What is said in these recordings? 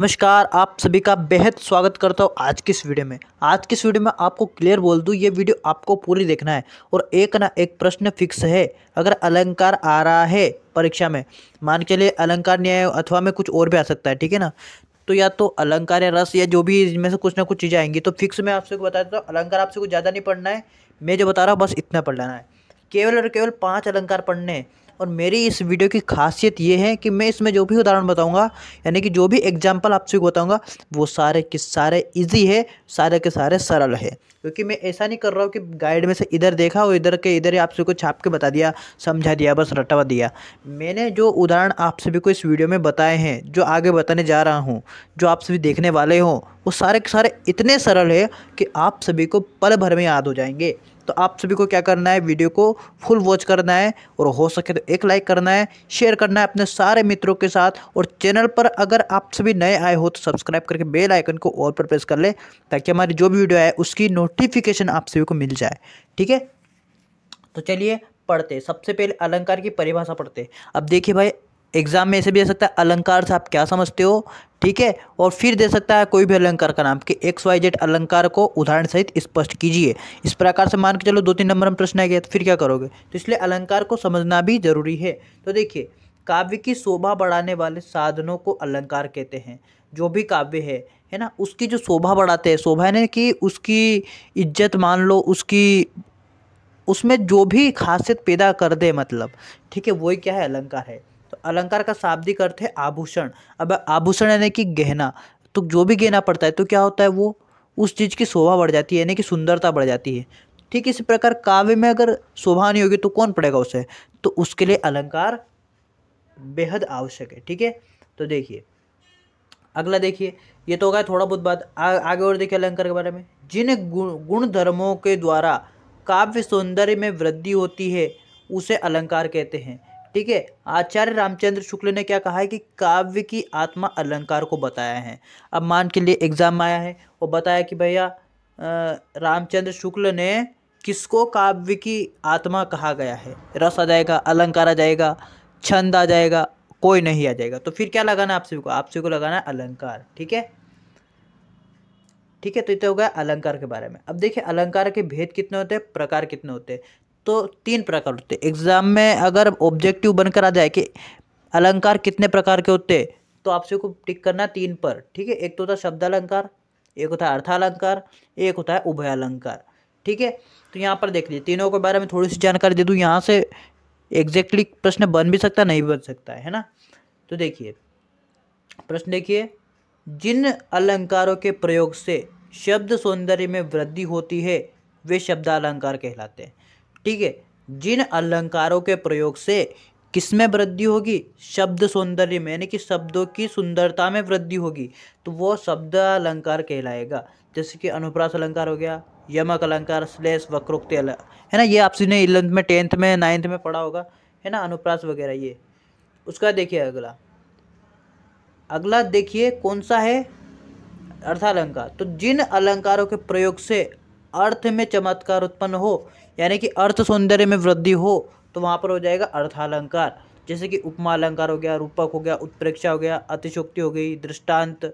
नमस्कार आप सभी का बेहद स्वागत करता हूँ आज की इस वीडियो में आज की इस वीडियो में आपको क्लियर बोल दूँ ये वीडियो आपको पूरी देखना है और एक ना एक प्रश्न फिक्स है अगर अलंकार आ रहा है परीक्षा में मान के लिए अलंकार न्याय अथवा में कुछ और भी आ सकता है ठीक है ना तो या तो अलंकार या रस या जो भी इनमें से कुछ ना कुछ चीज़ें आएंगी तो फिक्स में आपसे बता देता हूँ अलंकार आपसे कुछ ज़्यादा नहीं पढ़ना है मैं जो बता रहा हूँ बस इतना पढ़ लेना है केवल और केवल पाँच अलंकार पढ़ने और मेरी इस वीडियो की खासियत ये है कि मैं इसमें जो भी उदाहरण बताऊंगा यानी कि जो भी एग्जाम्पल आपसे बताऊंगा वो सारे के सारे इजी है सारे के सारे सरल है क्योंकि मैं ऐसा नहीं कर रहा हूँ कि गाइड में से इधर देखा और इधर के इधर ही आपसे को छाप के बता दिया समझा दिया बस रटवा दिया मैंने जो उदाहरण आप सभी को इस वीडियो में बताए हैं जो आगे बताने जा रहा हूँ जो आप सभी देखने वाले हों वो सारे के सारे इतने सरल है कि आप सभी को पल भर में याद हो जाएंगे तो आप सभी को क्या करना है वीडियो को फुल वॉच करना है और हो सके तो एक लाइक करना है शेयर करना है अपने सारे मित्रों के साथ और चैनल पर अगर आप सभी नए आए हो तो सब्सक्राइब करके बेल आइकन को ऑल पर प्रेस कर ले ताकि हमारी जो भी वीडियो आए उसकी नोटिफिकेशन आप सभी को मिल जाए ठीक है तो चलिए पढ़ते सबसे पहले अलंकार की परिभाषा पढ़ते अब देखिए भाई एग्ज़ाम में ऐसे भी दे सकता है अलंकार से आप क्या समझते हो ठीक है और फिर दे सकता है कोई भी अलंकार का नाम कि एक्स वाई जेड अलंकार को उदाहरण सहित स्पष्ट कीजिए इस प्रकार से मान के चलो दो तीन नंबर में प्रश्न आ गया तो फिर क्या करोगे तो इसलिए अलंकार को समझना भी जरूरी है तो देखिए काव्य की शोभा बढ़ाने वाले साधनों को अलंकार कहते हैं जो भी काव्य है है ना उसकी जो शोभा बढ़ाते हैं शोभा यानी कि उसकी इज्जत मान लो उसकी उसमें जो भी खासियत पैदा कर दे मतलब ठीक है वही क्या है अलंकार है अलंकार का शाब्दिक अर्थ है आभूषण अब आभूषण यानी कि गहना तो जो भी गहना पड़ता है तो क्या होता है वो उस चीज़ की शोभा बढ़ जाती है यानी कि सुंदरता बढ़ जाती है ठीक इसी प्रकार काव्य में अगर शोभा नहीं होगी तो कौन पड़ेगा उसे तो उसके लिए अलंकार बेहद आवश्यक है ठीक है तो देखिए अगला देखिए ये तो होगा थोड़ा बहुत बात आगे और देखिए अलंकार के बारे में जिन गुण गुण धर्मों के द्वारा काव्य सौंदर्य में वृद्धि होती है उसे अलंकार कहते हैं ठीक है आचार्य रामचंद्र शुक्ल ने क्या कहा है कि काव्य की आत्मा अलंकार को बताया है अब मान के लिए एग्जाम आया है वो बताया कि भैया रामचंद्र शुक्ल ने किसको काव्य की आत्मा कहा गया है रस आ जाएगा अलंकार आ जाएगा छंद आ जाएगा कोई नहीं आ जाएगा तो फिर क्या लगाना है आप सभी को आप सभी को लगाना है अलंकार ठीक है ठीक है तो ये तो हो गया अलंकार के बारे में अब देखिए अलंकार के भेद कितने होते हैं प्रकार कितने होते हैं तो तीन प्रकार होते एग्ज़ाम में अगर ऑब्जेक्टिव बनकर आ जाए कि अलंकार कितने प्रकार के होते तो आपसे को टिक करना तीन पर ठीक है एक तो होता शब्द अलंकार एक होता है अर्थालंकार एक होता है उभय अलंकार ठीक है तो यहाँ पर देख लीजिए तीनों के बारे में थोड़ी सी जानकारी दे दूँ यहाँ से एग्जैक्टली प्रश्न बन भी सकता नहीं बन सकता है ना तो देखिए प्रश्न देखिए जिन अलंकारों के प्रयोग से शब्द सौंदर्य में वृद्धि होती है वे शब्द अलंकार कहलाते हैं ठीक है जिन अलंकारों के प्रयोग से किसमें वृद्धि होगी शब्द सौंदर्य में यानी कि शब्दों की सुंदरता में वृद्धि होगी तो वो शब्द अलंकार कहलाएगा जैसे कि अनुप्रास अलंकार हो गया यमक अलंकार स्लेश अलंकार है ना ये आपसी ने इलेवंथ में टेंथ में नाइन्थ में पढ़ा होगा है ना अनुप्रास वगैरह ये उसका देखिए अगला अगला देखिए कौन सा है अर्थालंकार तो जिन अलंकारों के प्रयोग से अर्थ में चमत्कार उत्पन्न हो यानी कि अर्थ सौंदर्य में वृद्धि हो तो वहाँ पर हो जाएगा अर्थालंकार जैसे कि उपमा अलंकार हो गया रूपक हो गया उत्प्रेक्षा हो गया अतिशोक्ति हो गई दृष्टांत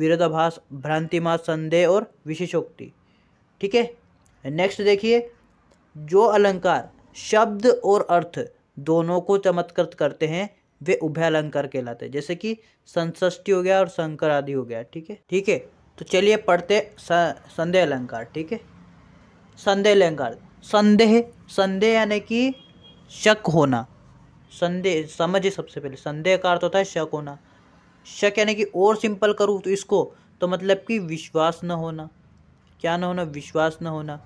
विरोधाभास भ्रांतिमा संदेह और विशेषोक्ति ठीक है नेक्स्ट देखिए जो अलंकार शब्द और अर्थ दोनों को चमत्कृत करते हैं वे उभय अलंकार कहलाते हैं जैसे कि संसष्टि हो गया और शंकर आदि हो गया ठीक है ठीक है तो चलिए पढ़ते संदेह अलंकार ठीक है संदेह अलंकार संदेह संदेह यानी कि शक होना संदेह समझे सबसे पहले संदेह का अर्थ होता है शक होना शक यानी कि और सिंपल करूँ तो इसको तो मतलब कि विश्वास न होना क्या ना होना विश्वास न होना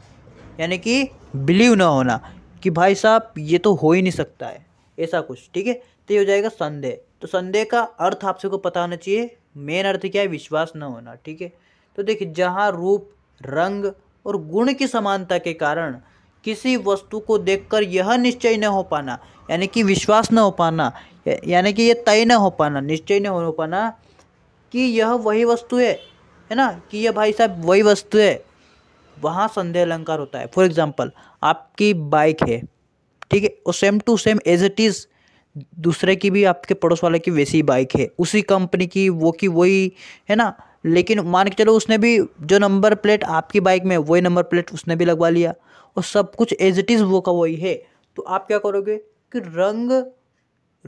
यानी कि बिलीव न होना कि भाई साहब ये तो हो ही नहीं सकता है ऐसा कुछ ठीक है तो ये हो जाएगा संदेह तो संदेह का अर्थ आप सबको पता होना चाहिए मेन अर्थ क्या है विश्वास न होना ठीक है तो देखिए जहाँ रूप रंग और गुण की समानता के कारण किसी वस्तु को देखकर यह निश्चय न हो पाना यानी कि विश्वास न हो पाना यानी कि यह तय न हो पाना निश्चय न हो पाना कि यह वही वस्तु है है ना कि यह भाई साहब वही वस्तु है वहाँ संदेह अलंकार होता है फॉर एग्जाम्पल आपकी बाइक है ठीक है और same to same as it is दूसरे की भी आपके पड़ोस वाले की वैसी बाइक है उसी कंपनी की वो की वही है ना लेकिन मान के चलो उसने भी जो नंबर प्लेट आपकी बाइक में वही नंबर प्लेट उसने भी लगवा लिया और सब कुछ एज इट इज़ वो का वही है तो आप क्या करोगे कि रंग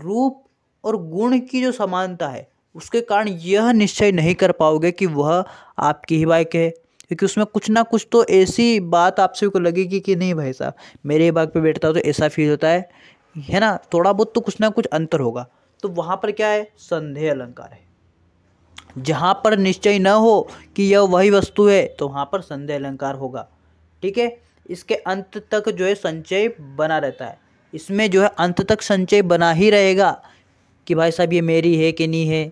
रूप और गुण की जो समानता है उसके कारण यह निश्चय नहीं कर पाओगे कि वह आपकी ही बाइक है क्योंकि उसमें कुछ ना कुछ तो ऐसी बात आपसे को लगेगी कि नहीं भाई साहब मेरे बाइक पे बैठता हो तो ऐसा फील होता है है ना थोड़ा बहुत तो कुछ ना कुछ अंतर होगा तो वहाँ पर क्या है संदेह अलंकार है जहाँ पर निश्चय न हो कि यह वही वस्तु है तो वहाँ पर संदेह अलंकार होगा ठीक है इसके अंत तक जो है संचय बना रहता है इसमें जो है अंत तक संचय बना ही रहेगा कि भाई साहब ये मेरी है कि नहीं है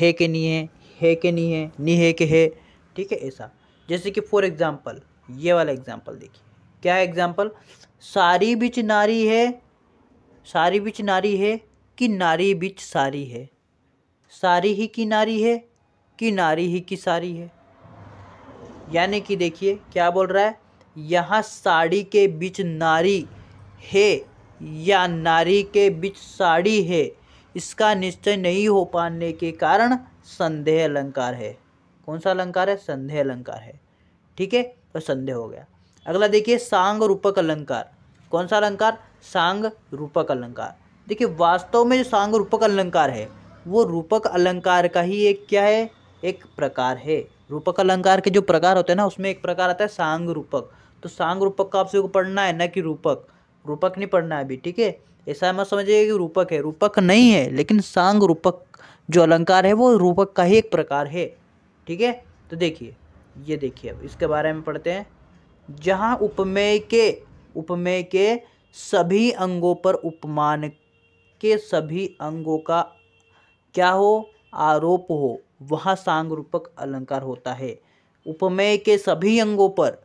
है कि नहीं है है कि नहीं है नहीं है कि है ठीक है ऐसा जैसे कि फॉर एग्ज़ाम्पल ये वाला एग्ज़ाम्पल देखिए क्या एग्ज़ाम्पल सारी बिच नारी है सारी बिच नारी है कि नारी बिच सारी है सारी ही की नारी है कि नारी ही की सारी है यानी कि देखिए क्या बोल रहा है यहाँ साड़ी के बीच नारी है या नारी के बीच साड़ी है इसका निश्चय नहीं हो पाने के कारण संदेह अलंकार है कौन सा अलंकार है संदेह अलंकार है ठीक है तो संदेह हो गया अगला देखिए सांग रूपक अलंकार कौन सा अलंकार सांग रूपक अलंकार देखिए वास्तव में जो सांग रूपक अलंकार है वो रूपक अलंकार का ही एक क्या है एक प्रकार है रूपक अलंकार के जो प्रकार होते हैं ना उसमें एक प्रकार आता है सांग रूपक तो सांग रूपक का आपसे पढ़ना है ना कि रूपक रूपक नहीं पढ़ना है अभी ठीक है ऐसा मत समझिए कि रूपक है रूपक नहीं है लेकिन सांग रूपक जो अलंकार है वो रूपक का ही एक प्रकार है ठीक है तो देखिए ये देखिए अब इसके बारे में पढ़ते हैं जहाँ उपमेय के उपमेय के सभी अंगों पर उपमान के सभी अंगों का क्या हो आरोप हो वहाँ सांग रूपक अलंकार होता है उपमेय के सभी अंगों पर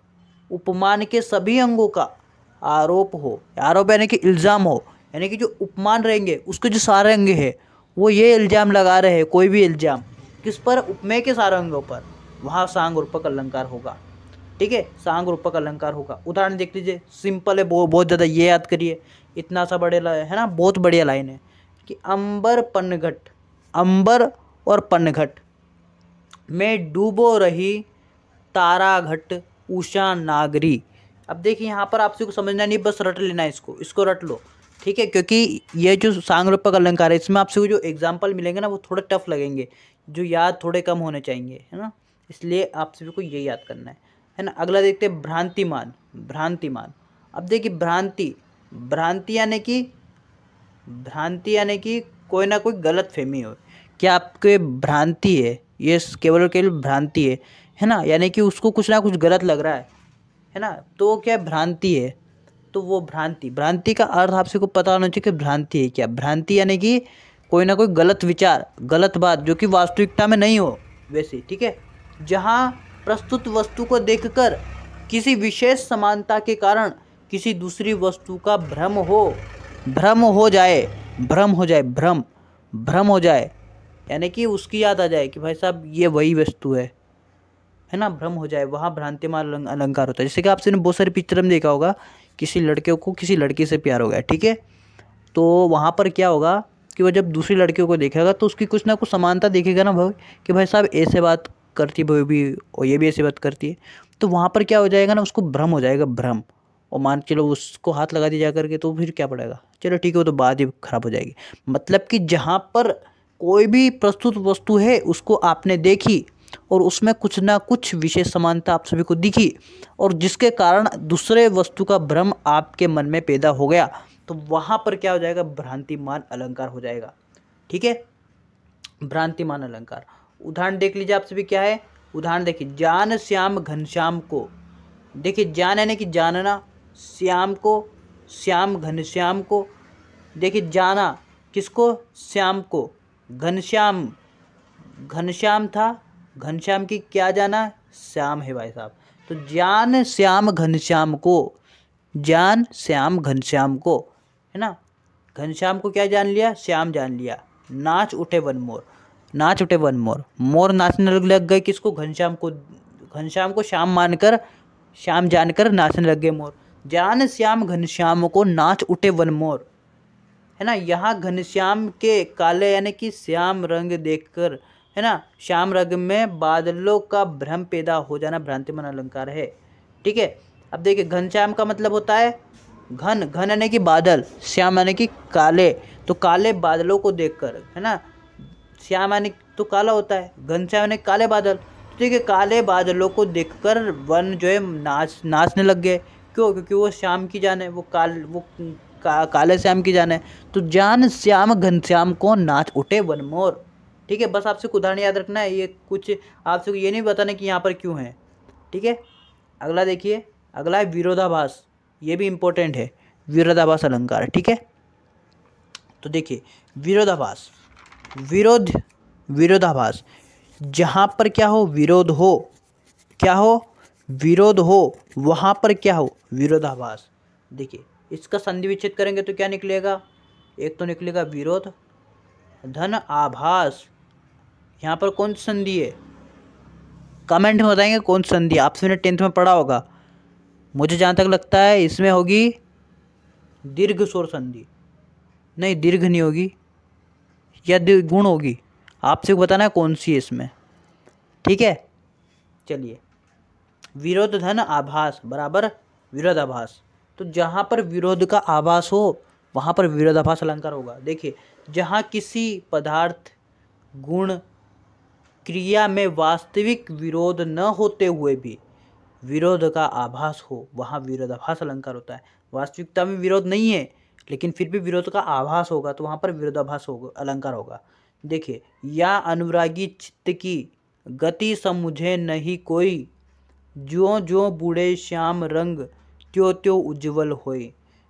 उपमान के सभी अंगों का आरोप हो आरोप यानी कि इल्ज़ाम हो यानी कि जो उपमान रहेंगे उसके जो सारे अंग हैं वो ये इल्ज़ाम लगा रहे हैं कोई भी इल्ज़ाम किस पर उपमेय के सारे अंगों पर वहाँ सांग रूपक अलंकार होगा ठीक है सांग रूपक अलंकार होगा उदाहरण देख लीजिए सिंपल है बहुत बहुत ज़्यादा ये याद करिए इतना सा बड़े है ना बहुत बढ़िया लाइन है कि अंबर पन्नघट अंबर और पन्नघट में डूबो रही ताराघट उषा नागरी अब देखिए यहाँ पर आपसे को समझना नहीं बस रट लेना है इसको इसको रट लो ठीक है क्योंकि ये जो सांग रूपक अलंकार है इसमें आपसे जो एग्जाम्पल मिलेंगे ना वो थोड़े टफ लगेंगे जो याद थोड़े कम होने चाहिए है ना इसलिए आप सभी को ये याद करना है है ना अगला देखते हैं भ्रांतिमान भ्रांतिमान अब देखिए भ्रांति भ्रांति यानी कि भ्रांति यानी कि कोई ना कोई गलत फहमी हो क्या आपके भ्रांति है ये केवल और केवल भ्रांति है है ना यानी कि उसको कुछ ना कुछ गलत लग रहा है है ना तो क्या भ्रांति है तो वो भ्रांति भ्रांति का अर्थ आपसे को पता होना चाहिए कि भ्रांति है क्या भ्रांति यानी कि कोई ना कोई गलत विचार गलत बात जो कि वास्तविकता में नहीं हो वैसे ठीक है जहाँ प्रस्तुत वस्तु को कर किसी विशेष समानता के कारण किसी दूसरी वस्तु का भ्रम हो भ्रम हो जाए भ्रम हो जाए भ्रम भ्रम हो जाए यानी कि उसकी याद आ जाए कि भाई साहब ये वही वस्तु है है ना भ्रम हो जाए वहाँ भ्रांतिमान अलंकार होता है जैसे कि आपसे बहुत सारी पिक्चर में देखा होगा किसी लड़के को किसी लड़की से प्यार हो गया ठीक है तो वहाँ पर क्या होगा कि वह जब दूसरी लड़कियों को देखेगा तो उसकी कुछ ना कुछ समानता देखेगा ना भाई कि भाई साहब ऐसे बात करती भाई भी और ये भी ऐसे बात करती है तो वहाँ पर क्या हो जाएगा ना उसको भ्रम हो जाएगा भ्रम और मान चलो उसको हाथ लगा दिया जा करके तो फिर क्या पड़ेगा चलो ठीक है वो तो बात ही ख़राब हो जाएगी मतलब कि जहाँ पर कोई भी प्रस्तुत वस्तु है उसको आपने देखी और उसमें कुछ ना कुछ विशेष समानता आप सभी को दिखी और जिसके कारण दूसरे वस्तु का भ्रम आपके मन में पैदा हो गया तो वहाँ पर क्या हो जाएगा भ्रांतिमान अलंकार हो जाएगा ठीक है भ्रांतिमान अलंकार उदाहरण देख लीजिए आप सभी क्या है उदाहरण देखिए जान श्याम घनश्याम को देखिए जान यानी कि जानना श्याम को श्याम घनश्याम को देखिए जाना किसको श्याम को घनश्याम घनश्याम था घनश्याम की क्या जाना श्याम है भाई साहब तो ज्ञान श्याम घनश्याम को ज्ञान श्याम घनश्याम को है ना घनश्याम को क्या जान लिया श्याम जान लिया नाच उठे वन मोर नाच उठे वन मोर मोर नाचने लग गए किसको घनश्याम को घनश्याम को श्याम मानकर श्याम जानकर नाचने लग गए मोर जान श्याम घनश्याम को नाच उठे वन मोर है ना यहाँ घनश्याम के काले यानी कि श्याम रंग देखकर है ना श्याम रंग में बादलों का भ्रम पैदा हो जाना भ्रांतिमान अलंकार है ठीक है अब देखिए घनश्याम का मतलब होता है घन घन यानी कि बादल श्याम यानी कि काले तो काले बादलों को देखकर है ना श्याम यानी तो काला होता है घनश्याम यानी काले बादल ठीक तो है काले बादलों को देखकर वन जो है नाच नाचने लग गए क्यों क्योंकि वो शाम की जान है वो काल वो का, काले श्याम की जान है तो जान श्याम घनश्याम को नाच उठे वन मोर ठीक है बस आपसे उदाहरण याद रखना है ये कुछ आपसे ये नहीं बताना कि यहाँ पर क्यों है ठीक है अगला देखिए अगला है विरोधाभास ये भी इम्पोर्टेंट है विरोधाभास अलंकार ठीक है तो देखिए विरोधाभास विरोध विरोधाभास जहाँ पर क्या हो विरोध हो क्या हो विरोध हो वहाँ पर क्या हो विरोधाभास देखिए इसका संधि विच्छेद करेंगे तो क्या निकलेगा एक तो निकलेगा विरोध धन आभास यहाँ पर कौन सी संधि है कमेंट में बताएंगे कौन सी संधि आप मैंने टेंथ में पढ़ा होगा मुझे जहाँ तक लगता है इसमें होगी दीर्घ स्वर संधि नहीं दीर्घ नहीं होगी या गुण होगी आपसे बताना है कौन सी है इसमें ठीक है चलिए विरोध धन आभास बराबर विरोध आभास तो जहाँ पर विरोध का आभास हो वहाँ पर विरोधाभास अलंकार होगा देखिए जहाँ किसी पदार्थ गुण क्रिया में वास्तविक विरोध न होते हुए भी विरोध का आभास हो वहाँ विरोधाभास अलंकार होता है वास्तविकता में विरोध नहीं है लेकिन फिर भी विरोध का आभास होगा तो वहाँ पर विरोधाभास होगा अलंकार होगा देखिए या अनुरागी चित्त की गति समझे नहीं कोई जो जो बूढ़े श्याम रंग त्यो त्यो उज्ज्वल होए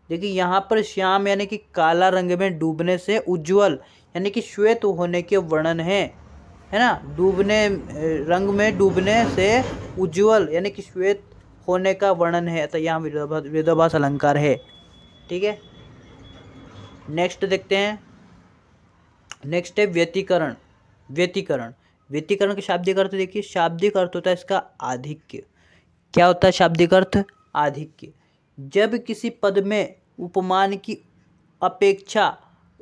देखिए यहाँ पर श्याम यानी कि काला रंग में डूबने से उज्ज्वल यानी कि श्वेत होने के वर्णन है है ना डूबने रंग में डूबने से उज्ज्वल यानी कि श्वेत होने का वर्णन है तो यहाँ विरोधाभास अलंकार है ठीक है नेक्स्ट देखते हैं नेक्स्ट है व्यतिकरण व्यतिकरण व्यतिकरण के शाब्दिक अर्थ देखिए शाब्दिक अर्थ होता है इसका आधिक्य क्या होता है शाब्दिक अर्थ आधिक्य जब किसी पद में उपमान की अपेक्षा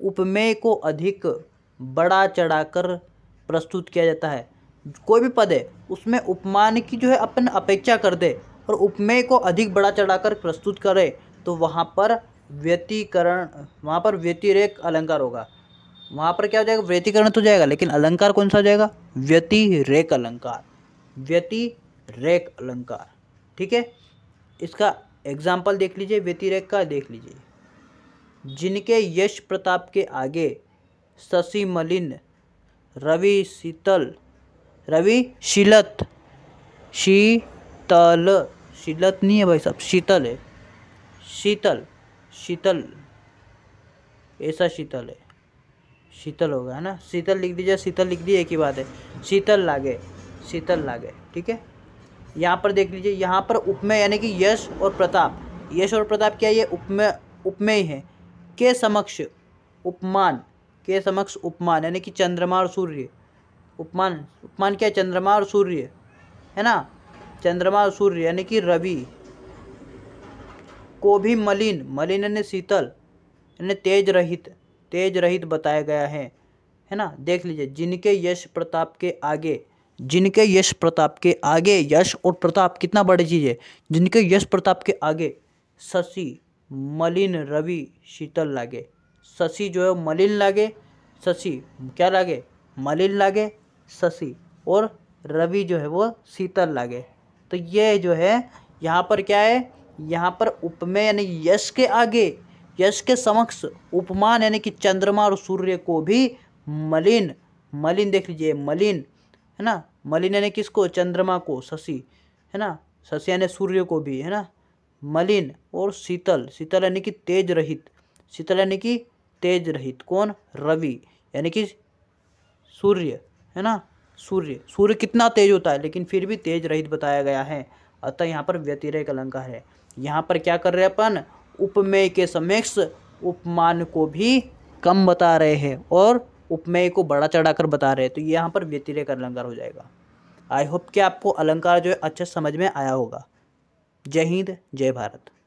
उपमेय को अधिक बड़ा चढ़ाकर प्रस्तुत किया जाता है कोई भी पद है उसमें उपमान की जो है अपन अपेक्षा कर दे और उपमेय को अधिक बड़ा चढ़ाकर प्रस्तुत करे तो वहाँ पर व्यतीकरण वहाँ पर व्यतिरेक अलंकार होगा वहाँ पर क्या हो जाएगा व्यतीकरण तो जाएगा लेकिन अलंकार कौन सा हो जाएगा व्यतिरेक अलंकार व्यतिरेक अलंकार ठीक है इसका एग्जाम्पल देख लीजिए व्यतिरेक का देख लीजिए जिनके यश प्रताप के आगे शशि मलिन रवि शीतल रवि शिलत शीतल शिलत नहीं है भाई साहब शीतल है शीतल शीतल ऐसा शीतल है शीतल होगा है ना शीतल लिख दीजिए शीतल लिख दिए एक ही बात है शीतल लागे शीतल लागे ठीक है यहाँ पर देख लीजिए यहाँ पर उपमेय यानी कि यश और प्रताप यश और प्रताप क्या ये उपमेय उपमेय है के समक्ष उपमान के समक्ष उपमान यानी कि चंद्रमा और सूर्य उपमान उपमान क्या है चंद्रमा और सूर्य है ना चंद्रमा और सूर्य यानी कि रवि को भी मलिन मलिन यानी शीतल यानी तेज रहित तेज रहित बताया गया है है ना देख लीजिए जिनके यश प्रताप के आगे जिनके यश प्रताप के आगे यश और प्रताप कितना बड़ी चीज़ है जिनके यश प्रताप के आगे शशि मलिन रवि शीतल लागे शशि जो है मलिन लागे शशि क्या लागे मलिन लागे शशि और रवि जो है वो शीतल लागे तो ये जो है यहाँ पर क्या है यहाँ पर उपमेय यानी यश के आगे यश के समक्ष उपमान यानी कि चंद्रमा और सूर्य को भी मलिन मलिन देख लीजिए मलिन है ना मलिन ने किसको चंद्रमा को शशि है ना शशि यानी सूर्य को भी है ना मलिन और शीतल शीतल यानी कि तेज रहित शीतल यानी कि तेज रहित कौन रवि यानी कि सूर्य है ना सूर्य सूर्य कितना तेज होता है लेकिन फिर भी तेज रहित बताया गया है अतः यहाँ पर व्यतिरेक अलंकार है यहाँ पर क्या कर रहे हैं अपन उपमेय के समक्ष उपमान को भी कम बता रहे हैं और उपमेय को बड़ा चढ़ाकर बता रहे हैं तो यहाँ पर व्यतिरेक अलंकार हो जाएगा आई होप कि आपको अलंकार जो है अच्छे समझ में आया होगा जय हिंद जय भारत